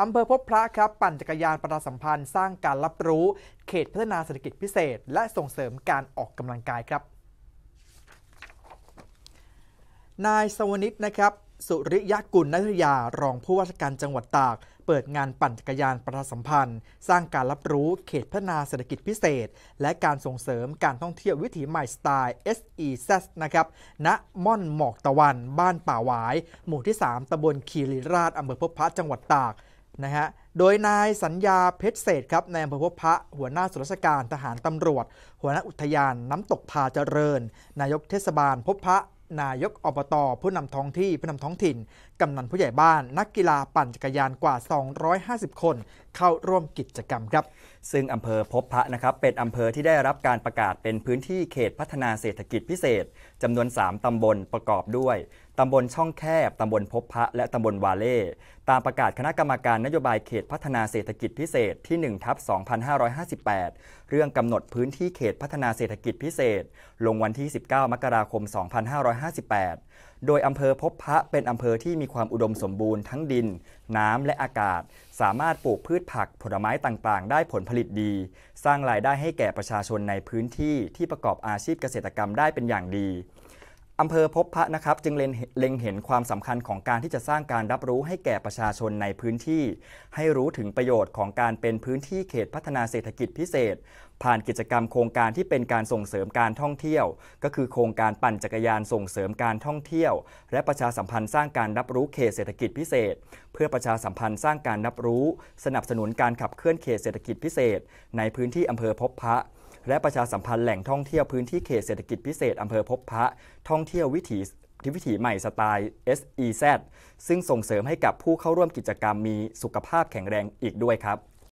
อำเภอพบพระครับ ปั่นจักรยานประชาสัมพันธ์ สร้างการรับรู้เขตพัฒนาเศรษฐกิจพิเศษและส่งเสริมการออกกำลังกายครับ นายสวนิตนะครับสุริยะกุลนัทยารองผู้ว่าราชการจังหวัดตากเปิดงานปั่นจักรยานประชาสัมพันธ์ สร้างการรับรู้เขตพัฒนาเศรษฐกิจพิเศษ และการส่งเสริมการท่องเที่ยววิถีใหม่สไตล์ SEZ นะครับณม่อนหมอกตะวันบ้านป่าหวาย หมู่ที่ 3ตำบลคีรีราชอำเภอพบพระจังหวัดตากนะฮะโดยนายสัญญาเพชรเศษครับนายอำเภอพบพระหัวหน้าส่วนราชการทหารตำรวจ หัวหน้าอุทยานน้ำตกพาเจริญ นายกเทศบาล พบพระ นายกอบตอผู้นำท้องที่ผู้นำท้องถิ่นกำนันผู้ใหญ่บ้าน นักกีฬาปั่นจักรยานกว่า 250 คน เข้าร่วมกิจกรรมครับ ซึ่งอำเภอพบพระนะครับเป็นอำเภอที่ได้รับการประกาศเป็นพื้นที่เขตพัฒนาเศรษฐกิจพิเศษจำนวน 3ตำบลประกอบด้วยตำบลช่องแคบ ตำบลพบพระ และตำบลวาเล่ตามประกาศคณะกรรมการ นโยบายเขตพัฒนาเศรษฐกิจพิเศษที่ 1 ทับ2558 เรื่องกำหนดพื้นที่เขตพัฒนาเศรษฐกิจพิเศษ ลงวันที่ 19 มกราคม 2558 โดยอำเภอพบพระเป็นอำเภอที่มีความอุดมสมบูรณ์ทั้งดิน น้ำ และอากาศ สามารถปลูกพืชผักผลไม้ต่างๆ ได้ผลผลิตดี สร้างรายได้ให้แก่ประชาชนในพื้นที่ที่ประกอบอาชีพเกษตรกรรมได้เป็นอย่างดีอำเภอพบพระนะครับ จึงเล็งเห็นความสำคัญของการที่จะสร้างการรับรู้ให้แก่ประชาชนในพื้นที่ ให้รู้ถึงประโยชน์ของการเป็นพื้นที่เขตพัฒนาเศรษฐกิจพิเศษ ผ่านกิจกรรมโครงการที่เป็นการส่งเสริมการท่องเที่ยว ก็คือโครงการปั่นจักรยานส่งเสริมการท่องเที่ยว และประชาสัมพันธ์สร้างการรับรู้เขตเศรษฐกิจพิเศษ เพื่อประชาสัมพันธ์สร้างการรับรู้ สนับสนุนการขับเคลื่อนเขตเศรษฐกิจพิเศษ ในพื้นที่อำเภอพบพระและประชาสัมพันธ์แหล่งท่องเที่ยวพื้นที่เขตเศรษฐกิจพิเศษอำเภอพบพระ ท่องเที่ยววิถีทวิถีใหม่สไตล์ SEZ ซึ่งส่งเสริมให้กับผู้เข้าร่วมกิจกรรมมีสุขภาพแข็งแรงอีกด้วยครับ